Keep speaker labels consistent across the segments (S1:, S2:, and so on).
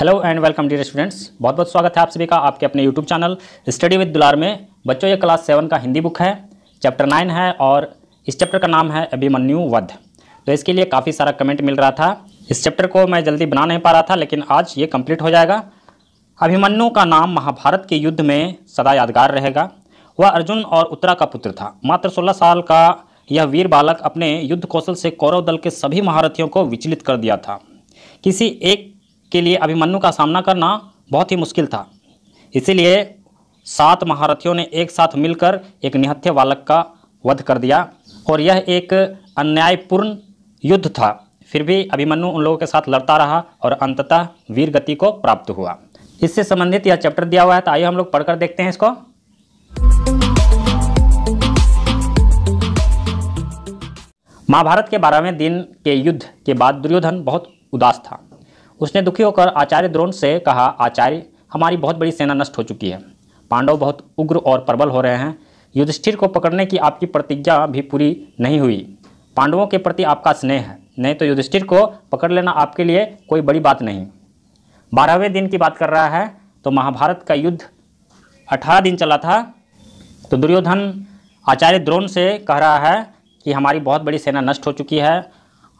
S1: hello and welcome dear students बहुत बहुत स्वागत है आप सभी का आपके अपने यूट्यूब चैनल स्टडी विद दुलार में बच्चों ये क्लास सेवन का हिंदी बुक है चैप्टर नाइन है और इस चैप्टर का नाम है अभिमन्यु वध तो इसके लिए काफ़ी सारा कमेंट मिल रहा था इस चैप्टर को मैं जल्दी बना नहीं पा रहा था लेकिन आज ये कम्प्लीट हो जाएगा अभिमन्यु का नाम महाभारत के युद्ध में सदा यादगार रहेगा वह अर्जुन और उत्तरा का पुत्र था मात्र सोलह साल का यह वीर बालक अपने युद्ध कौशल से कौरव दल के सभी महारथियों को विचलित कर दिया था किसी एक के लिए अभिमन्यु का सामना करना बहुत ही मुश्किल था इसीलिए सात महारथियों ने एक साथ मिलकर एक निहत्थ्य बालक का वध कर दिया और यह एक अन्यायपूर्ण युद्ध था फिर भी अभिमन्यु उन लोगों के साथ लड़ता रहा और अंततः वीर गति को प्राप्त हुआ इससे संबंधित यह चैप्टर दिया हुआ है तो आइए हम लोग पढ़कर देखते हैं इसको महाभारत के बारहवें दिन के युद्ध के बाद दुर्योधन बहुत उदास था उसने दुखी होकर आचार्य द्रोण से कहा आचार्य हमारी बहुत बड़ी सेना नष्ट हो चुकी है पांडव बहुत उग्र और प्रबल हो रहे हैं युधिष्ठिर को पकड़ने की आपकी प्रतिज्ञा भी पूरी नहीं हुई पांडवों के प्रति आपका स्नेह है नहीं तो युधिष्ठिर को पकड़ लेना आपके लिए कोई बड़ी बात नहीं बारहवें दिन की बात कर रहा है तो महाभारत का युद्ध अठारह दिन चला था तो दुर्योधन आचार्य द्रोण से कह रहा है कि हमारी बहुत बड़ी सेना नष्ट हो चुकी है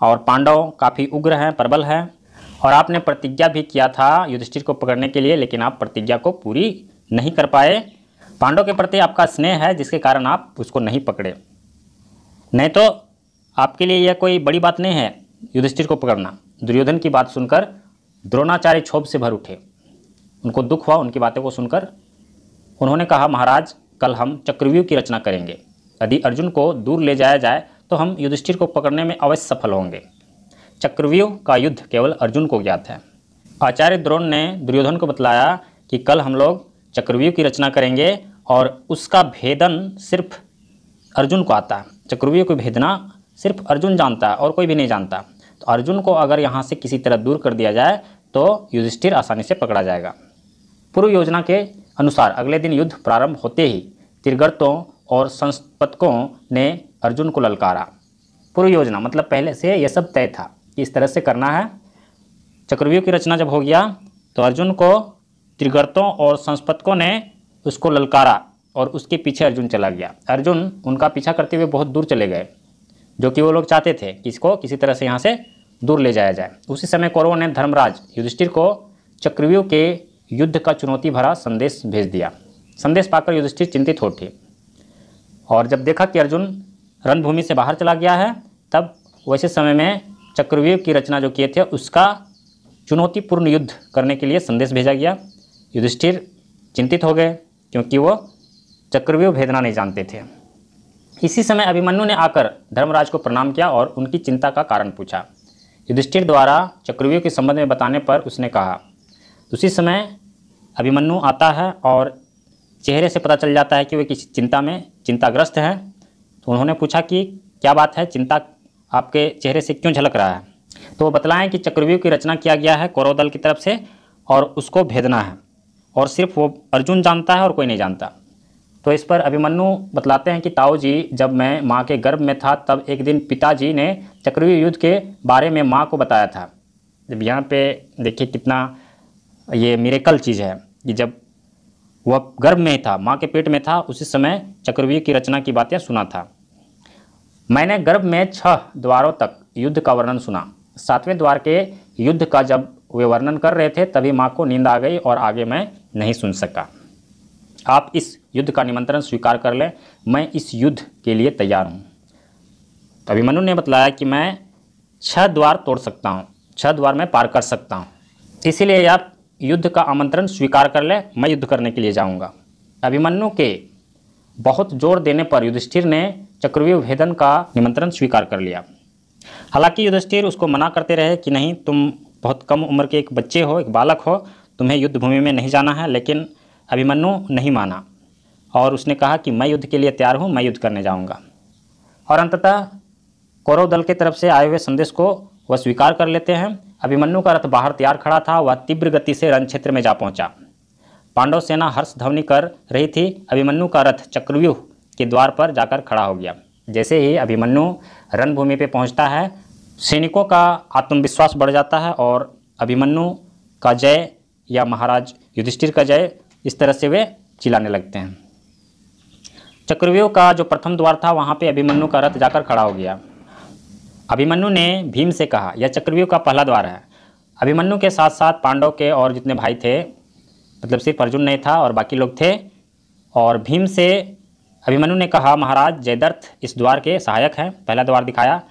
S1: और पांडव काफ़ी उग्र हैं प्रबल हैं और आपने प्रतिज्ञा भी किया था युधिष्ठिर को पकड़ने के लिए लेकिन आप प्रतिज्ञा को पूरी नहीं कर पाए पांडव के प्रति आपका स्नेह है जिसके कारण आप उसको नहीं पकड़े नहीं तो आपके लिए यह कोई बड़ी बात नहीं है युधिष्ठिर को पकड़ना दुर्योधन की बात सुनकर द्रोणाचार्य क्षोभ से भर उठे उनको दुख हुआ उनकी बातों को सुनकर उन्होंने कहा महाराज कल हम चक्रव्यूह की रचना करेंगे यदि अर्जुन को दूर ले जाया जाए तो हम युधिष्ठिर को पकड़ने में अवश्य सफल होंगे चक्रव्यूह का युद्ध केवल अर्जुन को ज्ञात है आचार्य द्रोण ने दुर्योधन को बतलाया कि कल हम लोग चक्रव्यूह की रचना करेंगे और उसका भेदन सिर्फ अर्जुन को आता है चक्रव्यूह को भेदना सिर्फ अर्जुन जानता है और कोई भी नहीं जानता तो अर्जुन को अगर यहाँ से किसी तरह दूर कर दिया जाए तो युधिष्ठिर आसानी से पकड़ा जाएगा पूर्व योजना के अनुसार अगले दिन युद्ध प्रारंभ होते ही तिरगर्तों और संस्पतकों ने अर्जुन को ललकारा पूर्व योजना मतलब पहले से यह सब तय था इस तरह से करना है चक्रव्यूह की रचना जब हो गया तो अर्जुन को त्रिगर्तों और संस्पतकों ने उसको ललकारा और उसके पीछे अर्जुन चला गया अर्जुन उनका पीछा करते हुए बहुत दूर चले गए जो कि वो लोग चाहते थे कि इसको किसी तरह से यहाँ से दूर ले जाया जाए उसी समय कौरवों ने धर्मराज युधिष्ठिर को चक्रव्यूह के युद्ध का चुनौती भरा संदेश भेज दिया संदेश पाकर युधिष्ठिर चिंतित हो उठे और जब देखा कि अर्जुन रणभूमि से बाहर चला गया है तब वैसे समय में चक्रव्यूह की रचना जो किए थे उसका चुनौतीपूर्ण युद्ध करने के लिए संदेश भेजा गया युधिष्ठिर चिंतित हो गए क्योंकि वो चक्रव्यूह भेदना नहीं जानते थे इसी समय अभिमन्यु ने आकर धर्मराज को प्रणाम किया और उनकी चिंता का कारण पूछा युधिष्ठिर द्वारा चक्रव्यूह के संबंध में बताने पर उसने कहा उसी समय अभिमन्यु आता है और चेहरे से पता चल जाता है कि वे किसी चिंता में चिंताग्रस्त हैं तो उन्होंने पूछा कि क्या बात है चिंता आपके चेहरे से क्यों झलक रहा है तो वो बतलाएँ कि चक्रव्यूह की रचना किया गया है कौरव दल की तरफ से और उसको भेदना है और सिर्फ वो अर्जुन जानता है और कोई नहीं जानता तो इस पर अभिमन्यु बतलाते हैं कि ताऊ जी जब मैं माँ के गर्भ में था तब एक दिन पिताजी ने चक्रव्यूह युद्ध के बारे में माँ को बताया था जब यहाँ पे देखिए कितना ये मेरेकल चीज़ है कि जब वह गर्भ में ही था माँ के पेट में था उसी समय चक्रव्यूह की रचना की बातें सुना था मैंने गर्भ में छह द्वारों तक युद्ध का वर्णन सुना सातवें द्वार के युद्ध का जब वे वर्णन कर रहे थे तभी माँ को नींद आ गई और आगे मैं नहीं सुन सका आप इस युद्ध का निमंत्रण स्वीकार कर लें मैं इस युद्ध के लिए तैयार हूँ तो अभिमनु ने बतलाया कि मैं छह द्वार तोड़ सकता हूँ छह द्वार में पार कर सकता हूँ इसीलिए आप युद्ध का आमंत्रण स्वीकार कर लें मैं युद्ध करने के लिए जाऊँगा अभिमन्यु के बहुत जोर देने पर युधिष्ठिर ने चक्रव्यूह भेदन का निमंत्रण स्वीकार कर लिया हालांकि युधिष्ठिर उसको मना करते रहे कि नहीं तुम बहुत कम उम्र के एक बच्चे हो एक बालक हो तुम्हें युद्ध भूमि में नहीं जाना है लेकिन अभिमन्यु नहीं माना और उसने कहा कि मैं युद्ध के लिए तैयार हूँ मैं युद्ध करने जाऊँगा और अंततः कौरव दल के तरफ से आए हुए संदेश को वह स्वीकार कर लेते हैं अभिमन्यु का रथ बाहर तैयार खड़ा था वह तीव्र गति से रण क्षेत्र में जा पहुँचा पांडव सेना हर्ष ध्वनि कर रही थी अभिमन्यु का रथ चक्रव्यूह के द्वार पर जाकर खड़ा हो गया जैसे ही अभिमन्यु रणभूमि पर पहुँचता है सैनिकों का आत्मविश्वास बढ़ जाता है और अभिमन्यु का जय या महाराज युधिष्ठिर का जय इस तरह से वे चिल्लाने लगते हैं चक्रव्यूह का जो प्रथम द्वार था वहाँ पे अभिमन्यु का रथ जाकर खड़ा हो गया अभिमन्यु ने भीम से कहा यह चक्रव्यूह का पहला द्वार है अभिमन्यु के साथ साथ पांडव के और जितने भाई थे मतलब सिर्फ अर्जुन नहीं था और बाकी लोग थे और भीम से अभिमनु ने कहा महाराज जयदर्थ इस द्वार के सहायक हैं पहला द्वार दिखाया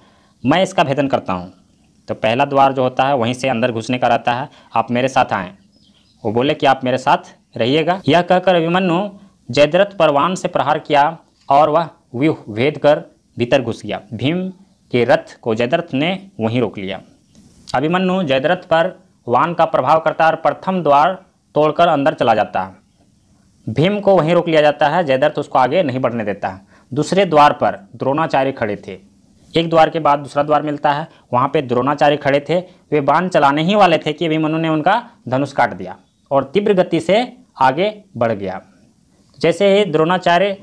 S1: मैं इसका भेदन करता हूँ तो पहला द्वार जो होता है वहीं से अंदर घुसने का रहता है आप मेरे साथ आएँ वो बोले कि आप मेरे साथ रहिएगा यह कहकर अभिमन्यु जयद्रथ परवान से प्रहार किया और वह व्यूह भेद कर भीतर घुस गया भीम के रथ को जयद्रथ ने वहीं रोक लिया अभिमन्यु जयद्रथ पर वान का प्रभाव करता और प्रथम द्वार तोड़कर अंदर चला जाता है भीम को वहीं रोक लिया जाता है जयदर्थ उसको आगे नहीं बढ़ने देता है दूसरे द्वार पर द्रोणाचार्य खड़े थे एक द्वार के बाद दूसरा द्वार मिलता है वहाँ पे द्रोणाचार्य खड़े थे वे बाण चलाने ही वाले थे कि अभिमनु ने उनका धनुष काट दिया और तीव्र गति से आगे बढ़ गया जैसे ही द्रोणाचार्य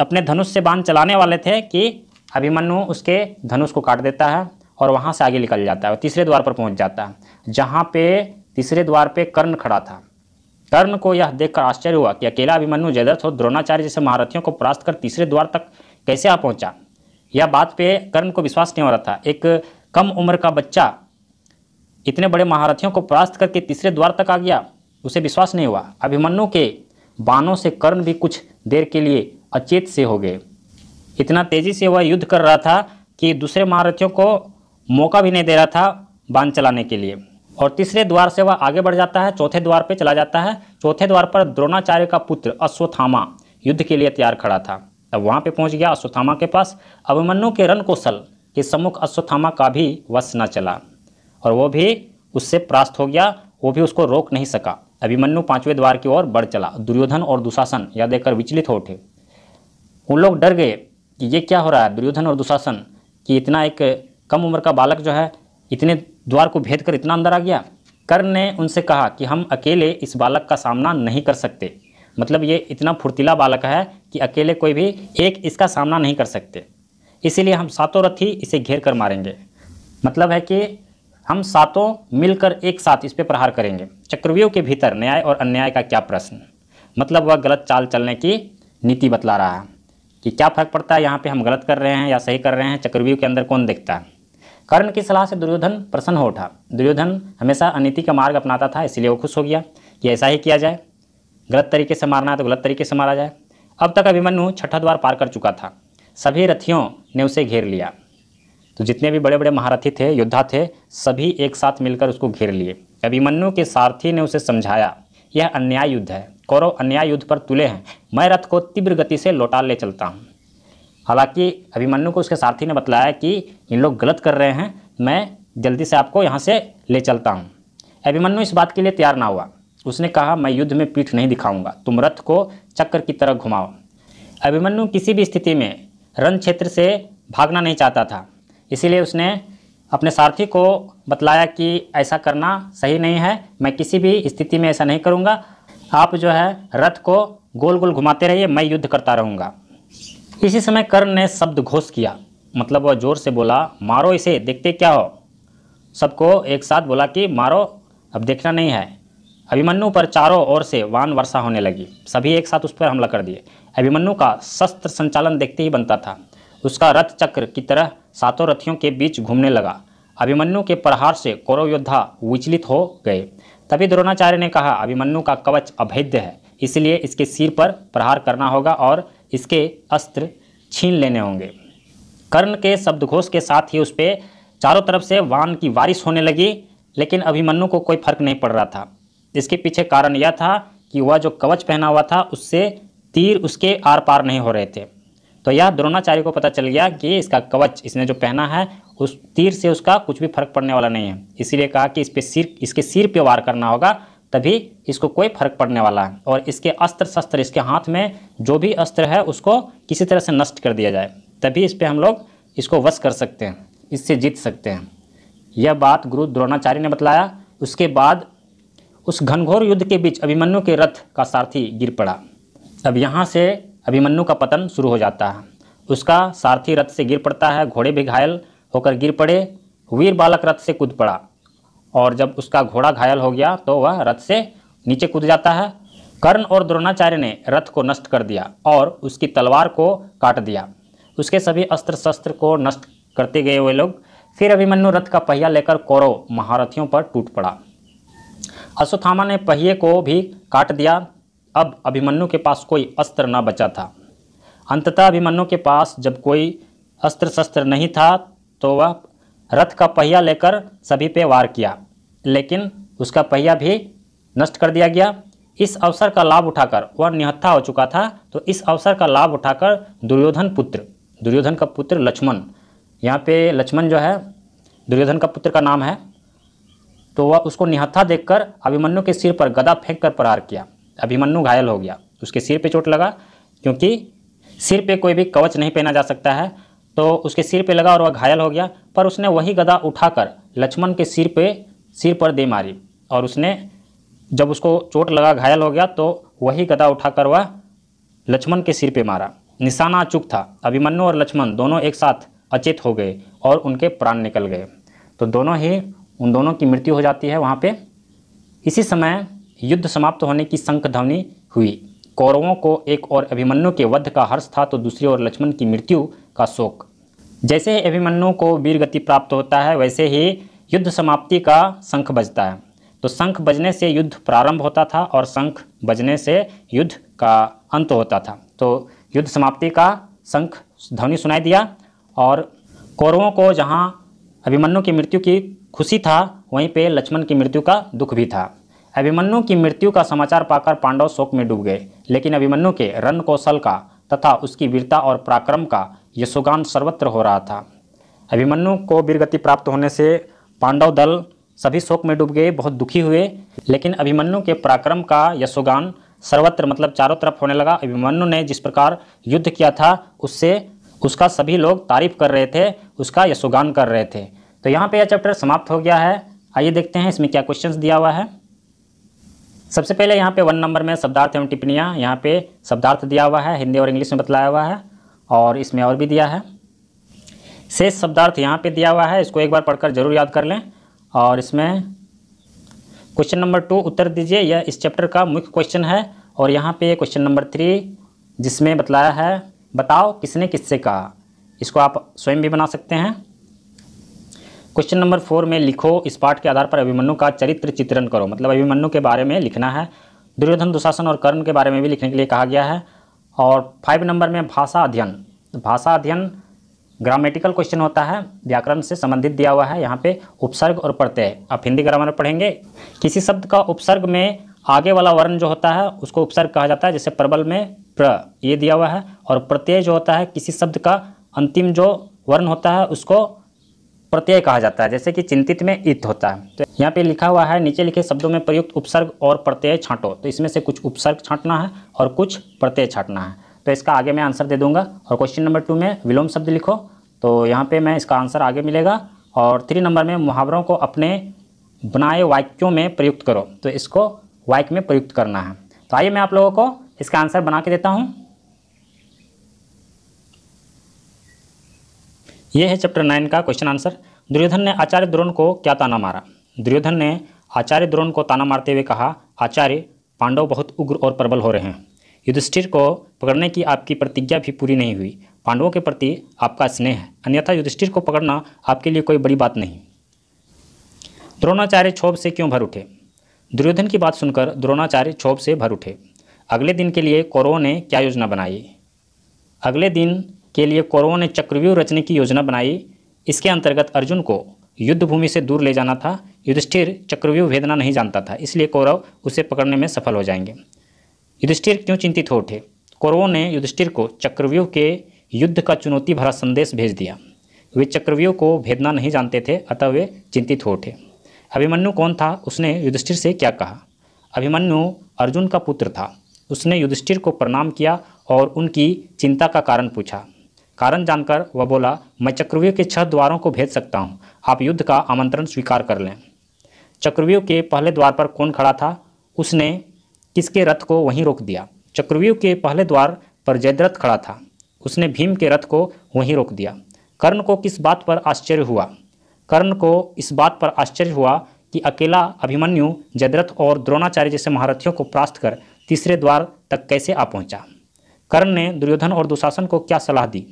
S1: अपने धनुष से बाण चलाने वाले थे कि अभिमन्यु उसके धनुष को काट देता है और वहाँ से आगे निकल जाता है और तीसरे द्वार पर पहुँच जाता है जहाँ पे तीसरे द्वार पे कर्ण खड़ा था कर्ण को यह देखकर आश्चर्य हुआ कि अकेला अभिमन्यु जयदर्थ और द्रोणाचार्य जैसे महारथियों को परास्त कर तीसरे द्वार तक कैसे आ पहुंचा यह बात पे कर्ण को विश्वास नहीं हो रहा था एक कम उम्र का बच्चा इतने बड़े महारथियों को परास्त करके तीसरे द्वार तक आ गया उसे विश्वास नहीं हुआ अभिमन्यु के बाणों से कर्ण भी कुछ देर के लिए अचेत से हो गए इतना तेजी से वह युद्ध कर रहा था कि दूसरे महारथियों को मौका भी नहीं दे रहा था बांध चलाने के लिए और तीसरे द्वार से वह आगे बढ़ जाता है चौथे द्वार पर चला जाता है चौथे द्वार पर द्रोणाचार्य का पुत्र अश्वत्थामा युद्ध के लिए तैयार खड़ा था तब वहाँ पर पहुँच गया अश्वत्थामा के पास अभिमन्यु के कौशल के सम्मुख अश्वत्थामा का भी वश न चला और वो भी उससे परास्त हो गया वो भी उसको रोक नहीं सका अभिमन्यु पांचवें द्वार की ओर बढ़ चला दुर्योधन और दुशासन यह देखकर विचलित हो उठे उन लोग डर गए कि ये क्या हो रहा है दुर्योधन और दुशासन कि इतना एक कम उम्र का बालक जो है इतने द्वार को भेद कर इतना अंदर आ गया कर्ण ने उनसे कहा कि हम अकेले इस बालक का सामना नहीं कर सकते मतलब ये इतना फुर्तीला बालक है कि अकेले कोई भी एक इसका सामना नहीं कर सकते इसीलिए हम सातों रथी इसे घेर कर मारेंगे मतलब है कि हम सातों मिलकर एक साथ इस पर प्रहार करेंगे चक्रव्यूह के भीतर न्याय और अन्याय का क्या प्रश्न मतलब वह गलत चाल चलने की नीति बतला रहा है कि क्या फर्क पड़ता है यहाँ पे हम गलत कर रहे हैं या सही कर रहे हैं चक्रव्यूह के अंदर कौन देखता है कर्ण की सलाह से दुर्योधन प्रसन्न हो उठा दुर्योधन हमेशा अनिति का मार्ग अपनाता था इसलिए वो खुश हो गया कि ऐसा ही किया जाए गलत तरीके से मारना है तो गलत तरीके से मारा जाए अब तक अभिमन्यु छठा द्वार पार कर चुका था सभी रथियों ने उसे घेर लिया तो जितने भी बड़े बड़े महारथी थे योद्धा थे सभी एक साथ मिलकर उसको घेर लिए अभिमन्यु के सारथी ने उसे समझाया यह अन्याय युद्ध है कौरव अन्याय युद्ध पर तुले हैं मैं रथ को तीव्र गति से लौटा ले चलता हूँ हालांकि अभिमन्यु को उसके सारथी ने बताया कि इन लोग गलत कर रहे हैं मैं जल्दी से आपको यहाँ से ले चलता हूँ अभिमन्यु इस बात के लिए तैयार ना हुआ उसने कहा मैं युद्ध में पीठ नहीं दिखाऊंगा तुम रथ को चक्कर की तरह घुमाओ अभिमन्यु किसी भी स्थिति में रण क्षेत्र से भागना नहीं चाहता था इसीलिए उसने अपने सारथी को बतलाया कि ऐसा करना सही नहीं है मैं किसी भी स्थिति में ऐसा नहीं करूँगा आप जो है रथ को गोल गोल घुमाते रहिए मैं युद्ध करता रहूँगा इसी समय कर्ण ने शब्द घोष किया मतलब वह जोर से बोला मारो इसे देखते क्या हो सबको एक साथ बोला कि मारो अब देखना नहीं है अभिमन्यु पर चारों ओर से वान वर्षा होने लगी सभी एक साथ उस पर हमला कर दिए अभिमन्यु का शस्त्र संचालन देखते ही बनता था उसका रथ चक्र की तरह सातों रथियों के बीच घूमने लगा अभिमन्यु के प्रहार से कौरव योद्धा विचलित हो गए तभी द्रोणाचार्य ने कहा अभिमन्यु का कवच अभेद्य है इसलिए इसके सिर पर प्रहार करना होगा और इसके अस्त्र छीन लेने होंगे कर्ण के शब्दघोष के साथ ही उस पर चारों तरफ से वान की बारिश होने लगी लेकिन अभिमन्यु को कोई फर्क नहीं पड़ रहा था इसके पीछे कारण यह था कि वह जो कवच पहना हुआ था उससे तीर उसके आर पार नहीं हो रहे थे तो यह द्रोणाचार्य को पता चल गया कि इसका कवच इसने जो पहना है उस तीर से उसका कुछ भी फर्क पड़ने वाला नहीं है इसीलिए कहा कि इस पर सिर इसके सिर पे वार करना होगा तभी इसको कोई फर्क पड़ने वाला है और इसके अस्त्र शस्त्र इसके हाथ में जो भी अस्त्र है उसको किसी तरह से नष्ट कर दिया जाए तभी इस पर हम लोग इसको वश कर सकते हैं इससे जीत सकते हैं यह बात गुरु द्रोणाचार्य ने बतलाया उसके बाद उस घनघोर युद्ध के बीच अभिमन्यु के रथ का सारथी गिर पड़ा अब यहाँ से अभिमन्यु का पतन शुरू हो जाता है उसका सारथी रथ से गिर पड़ता है घोड़े भी घायल होकर गिर पड़े वीर बालक रथ से कूद पड़ा और जब उसका घोड़ा घायल हो गया तो वह रथ से नीचे कूद जाता है कर्ण और द्रोणाचार्य ने रथ को नष्ट कर दिया और उसकी तलवार को काट दिया उसके सभी अस्त्र शस्त्र को नष्ट करते गए वे लोग फिर अभिमन्यु रथ का पहिया लेकर कौरव महारथियों पर टूट पड़ा अश्वत्थामा ने पहिए को भी काट दिया अब अभिमन्यु के पास कोई अस्त्र न बचा था अंततः अभिमन्यु के पास जब कोई अस्त्र शस्त्र नहीं था तो वह रथ का पहिया लेकर सभी पे वार किया लेकिन उसका पहिया भी नष्ट कर दिया गया इस अवसर का लाभ उठाकर वह निहत्था हो चुका था तो इस अवसर का लाभ उठाकर दुर्योधन पुत्र दुर्योधन का पुत्र लक्ष्मण यहाँ पे लक्ष्मण जो है दुर्योधन का पुत्र का नाम है तो वह उसको निहत्था देखकर अभिमन्यु के सिर पर गदा फेंक कर प्रहार किया अभिमन्यु घायल हो गया उसके सिर पर चोट लगा क्योंकि सिर पर कोई भी कवच नहीं पहना जा सकता है तो उसके सिर पे लगा और वह घायल हो गया पर उसने वही गदा उठाकर लक्ष्मण के सिर पे सिर पर दे मारी और उसने जब उसको चोट लगा घायल हो गया तो वही गदा उठाकर वह लक्ष्मण के सिर पे मारा निशाना अचूक था अभिमन्यु और लक्ष्मण दोनों एक साथ अचेत हो गए और उनके प्राण निकल गए तो दोनों ही उन दोनों की मृत्यु हो जाती है वहाँ पर इसी समय युद्ध समाप्त होने की शंख ध्वनि हुई कौरवों को एक और अभिमन्यु के वध का हर्ष था तो दूसरी ओर लक्ष्मण की मृत्यु का शोक जैसे ही अभिमन्यु को वीर गति प्राप्त होता है वैसे ही युद्ध समाप्ति का शंख बजता है तो शंख बजने से युद्ध प्रारंभ होता था और शंख बजने से युद्ध का अंत होता था तो युद्ध समाप्ति का शंख ध्वनि सुनाई दिया और कौरवों को जहाँ अभिमन्यु की मृत्यु की खुशी था वहीं पे लक्ष्मण की मृत्यु का दुख भी था अभिमन्यु की मृत्यु का समाचार पाकर पांडव शोक में डूब गए लेकिन अभिमन्यु के रण कौशल का तथा उसकी वीरता और पराक्रम का यशोगान सर्वत्र हो रहा था अभिमन्यु को वीरगति प्राप्त होने से पांडव दल सभी शोक में डूब गए बहुत दुखी हुए लेकिन अभिमन्यु के पराक्रम का यशोगान सर्वत्र मतलब चारों तरफ होने लगा अभिमन्यु ने जिस प्रकार युद्ध किया था उससे उसका सभी लोग तारीफ कर रहे थे उसका यशोगान कर रहे थे तो यहाँ पे यह चैप्टर समाप्त हो गया है आइए देखते हैं इसमें क्या क्वेश्चंस दिया हुआ है सबसे पहले यहाँ पे वन नंबर में शब्दार्थ एवं टिप्पणियाँ यहाँ पे शब्दार्थ दिया हुआ है हिंदी और इंग्लिश में बतलाया हुआ है और इसमें और भी दिया है शेष शब्दार्थ यहाँ पे दिया हुआ है इसको एक बार पढ़कर जरूर याद कर लें और इसमें क्वेश्चन नंबर टू उत्तर दीजिए यह इस चैप्टर का मुख्य क्वेश्चन है और यहाँ पर क्वेश्चन नंबर थ्री जिसमें बतलाया है बताओ किसने किससे कहा इसको आप स्वयं भी बना सकते हैं क्वेश्चन नंबर फोर में लिखो इस पाठ के आधार पर अभिमन्यु का चरित्र चित्रण करो मतलब अभिमन्यु के बारे में लिखना है दुर्योधन दुशासन और कर्ण के बारे में भी लिखने के लिए कहा गया है और फाइव नंबर में भाषा अध्ययन तो भाषा अध्ययन ग्रामेटिकल क्वेश्चन होता है व्याकरण से संबंधित दिया हुआ है यहाँ पे उपसर्ग और प्रत्यय आप हिंदी ग्रामर में पढ़ेंगे किसी शब्द का उपसर्ग में आगे वाला वर्ण जो होता है उसको उपसर्ग कहा जाता है जैसे प्रबल में प्र ये दिया हुआ है और प्रत्यय जो होता है किसी शब्द का अंतिम जो वर्ण होता है उसको प्रत्यय कहा जाता है जैसे कि चिंतित में इत होता है तो यहाँ पे लिखा हुआ है नीचे लिखे शब्दों में प्रयुक्त उपसर्ग और प्रत्यय छांटो तो इसमें से कुछ उपसर्ग छांटना है और कुछ प्रत्यय छांटना है तो इसका आगे मैं आंसर दे दूंगा और क्वेश्चन नंबर टू में विलोम शब्द लिखो तो यहाँ पे मैं इसका आंसर आगे मिलेगा और थ्री नंबर में मुहावरों को अपने बनाए वाक्यों में प्रयुक्त करो तो इसको वाक्य में प्रयुक्त करना है तो आइए मैं आप लोगों को इसका आंसर बना के देता हूँ यह है चैप्टर नाइन का क्वेश्चन आंसर दुर्योधन ने आचार्य द्रोण को क्या ताना मारा दुर्योधन ने आचार्य द्रोण को ताना मारते हुए कहा आचार्य पांडव बहुत उग्र और प्रबल हो रहे हैं युधिष्ठिर को पकड़ने की आपकी प्रतिज्ञा भी पूरी नहीं हुई पांडवों के प्रति आपका स्नेह है अन्यथा युधिष्ठिर को पकड़ना आपके लिए कोई बड़ी बात नहीं द्रोणाचार्य क्षोभ से क्यों भर उठे दुर्योधन की बात सुनकर द्रोणाचार्य क्षोभ से भर उठे अगले दिन के लिए कौरवों ने क्या योजना बनाई अगले दिन के लिए कौरवों ने चक्रव्यूह रचने की योजना बनाई इसके अंतर्गत अर्जुन को युद्ध भूमि से दूर ले जाना था युधिष्ठिर चक्रव्यूह भेदना नहीं जानता था इसलिए कौरव उसे पकड़ने में सफल हो जाएंगे युधिष्ठिर क्यों चिंतित हो उठे कौरवों ने युधिष्ठिर को चक्रव्यूह के युद्ध का चुनौती भरा संदेश भेज दिया वे चक्रव्यूह को भेदना नहीं जानते थे अतः वे चिंतित हो उठे अभिमन्यु कौन था उसने युधिष्ठिर से क्या कहा अभिमन्यु अर्जुन का पुत्र था उसने युधिष्ठिर को प्रणाम किया और उनकी चिंता का कारण पूछा कारण जानकर वह बोला मैं चक्रव्यूह के छह द्वारों को भेज सकता हूँ आप युद्ध का आमंत्रण स्वीकार कर लें चक्रव्यूह के पहले द्वार पर कौन खड़ा था उसने किसके रथ को वहीं रोक दिया चक्रव्यूह के पहले द्वार पर जयद्रथ खड़ा था उसने भीम के रथ को वहीं रोक दिया कर्ण को किस बात पर आश्चर्य हुआ कर्ण को इस बात पर आश्चर्य हुआ कि अकेला अभिमन्यु जयद्रथ और द्रोणाचार्य जैसे महारथियों को प्रास्त कर तीसरे द्वार तक कैसे आ पहुँचा कर्ण ने दुर्योधन और दुशासन को क्या सलाह दी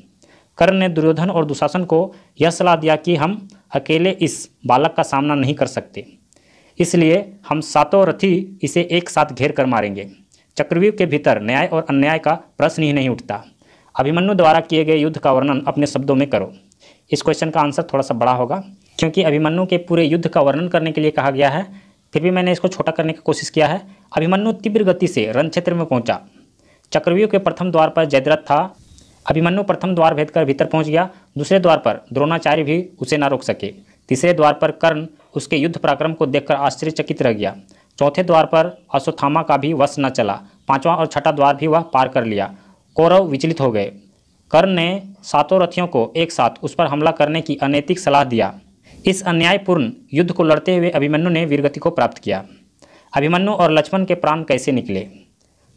S1: कर्ण ने दुर्योधन और दुशासन को यह सलाह दिया कि हम अकेले इस बालक का सामना नहीं कर सकते इसलिए हम सातों रथी इसे एक साथ घेर कर मारेंगे चक्रव्यूह के भीतर न्याय और अन्याय का प्रश्न ही नहीं उठता अभिमन्यु द्वारा किए गए युद्ध का वर्णन अपने शब्दों में करो इस क्वेश्चन का आंसर थोड़ा सा बड़ा होगा क्योंकि अभिमन्यु के पूरे युद्ध का वर्णन करने के लिए कहा गया है फिर भी मैंने इसको छोटा करने की कोशिश किया है अभिमन्यु तीव्र गति से रण क्षेत्र में पहुंचा चक्रव्यूह के प्रथम द्वार पर जयद्रथ था अभिमन्यु प्रथम द्वार भेद कर भीतर पहुंच गया दूसरे द्वार पर द्रोणाचार्य भी उसे न रोक सके तीसरे द्वार पर कर्ण उसके युद्ध पराक्रम को देखकर आश्चर्यचकित रह गया चौथे द्वार पर अश्वत्थामा का भी वश न चला पांचवा और छठा द्वार भी वह पार कर लिया कौरव विचलित हो गए कर्ण ने सातों रथियों को एक साथ उस पर हमला करने की अनैतिक सलाह दिया इस अन्यायपूर्ण युद्ध को लड़ते हुए अभिमन्यु ने वीरगति को प्राप्त किया अभिमन्यु और लक्ष्मण के प्राण कैसे निकले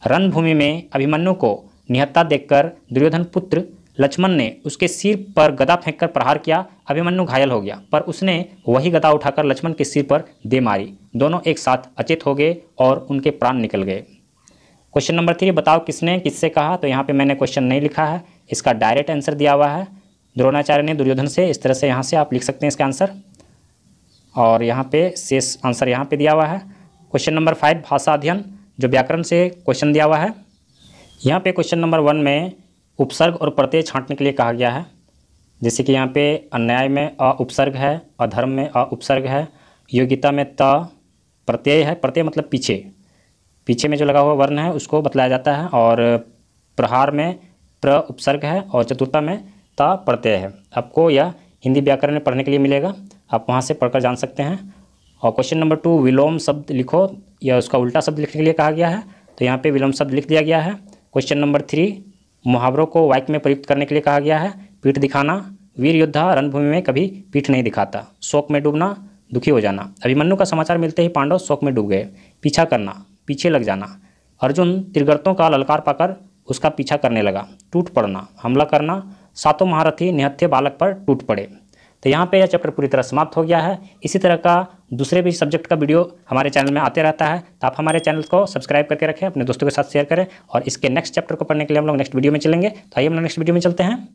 S1: रणभूमि में अभिमन्यु को निहत्ता देखकर दुर्योधन पुत्र लक्ष्मण ने उसके सिर पर गदा फेंककर प्रहार किया अभिमन्यु घायल हो गया पर उसने वही गदा उठाकर लक्ष्मण के सिर पर दे मारी दोनों एक साथ अचेत हो गए और उनके प्राण निकल गए क्वेश्चन नंबर थ्री बताओ किसने किससे कहा तो यहाँ पे मैंने क्वेश्चन नहीं लिखा है इसका डायरेक्ट आंसर दिया हुआ है द्रोणाचार्य ने दुर्योधन से इस तरह से यहाँ से आप लिख सकते हैं इसका आंसर और यहाँ पे शेष आंसर यहाँ पे दिया हुआ है क्वेश्चन नंबर फाइव भाषा अध्ययन जो व्याकरण से क्वेश्चन दिया हुआ है यहाँ पे क्वेश्चन नंबर वन में उपसर्ग और प्रत्यय छांटने के लिए कहा गया है जैसे कि यहाँ पे अन्याय में अ उपसर्ग है अधर्म में अ उपसर्ग है योग्यता में त प्रत्यय है प्रत्यय मतलब पीछे पीछे में जो लगा हुआ वर्ण है उसको बतलाया जाता है और प्रहार में प्र उपसर्ग है और चतुर्था में त प्रत्यय है आपको यह हिंदी व्याकरण में पढ़ने के लिए मिलेगा आप वहाँ से पढ़कर जान सकते हैं और क्वेश्चन नंबर टू विलोम शब्द लिखो या उसका उल्टा शब्द लिखने के लिए कहा गया है तो यहाँ पे विलोम शब्द लिख दिया गया है क्वेश्चन नंबर थ्री मुहावरों को वाक्य में प्रयुक्त करने के लिए कहा गया है पीठ दिखाना वीर योद्धा रणभूमि में कभी पीठ नहीं दिखाता शोक में डूबना दुखी हो जाना अभिमन्यु का समाचार मिलते ही पांडव शोक में डूब गए पीछा करना पीछे लग जाना अर्जुन त्रिगर्तों का ललकार पाकर उसका पीछा करने लगा टूट पड़ना हमला करना सातों महारथी निहत्थे बालक पर टूट पड़े तो यहाँ पे यह चैप्टर पूरी तरह समाप्त हो गया है इसी तरह का दूसरे भी सब्जेक्ट का वीडियो हमारे चैनल में आते रहता है तो आप हमारे चैनल को सब्सक्राइब करके रखें अपने दोस्तों के साथ शेयर करें और इसके नेक्स्ट चैप्टर को पढ़ने के लिए हम लोग नेक्स्ट वीडियो में चलेंगे तो आइए हम लोग नेक्स्ट वीडियो में चलते हैं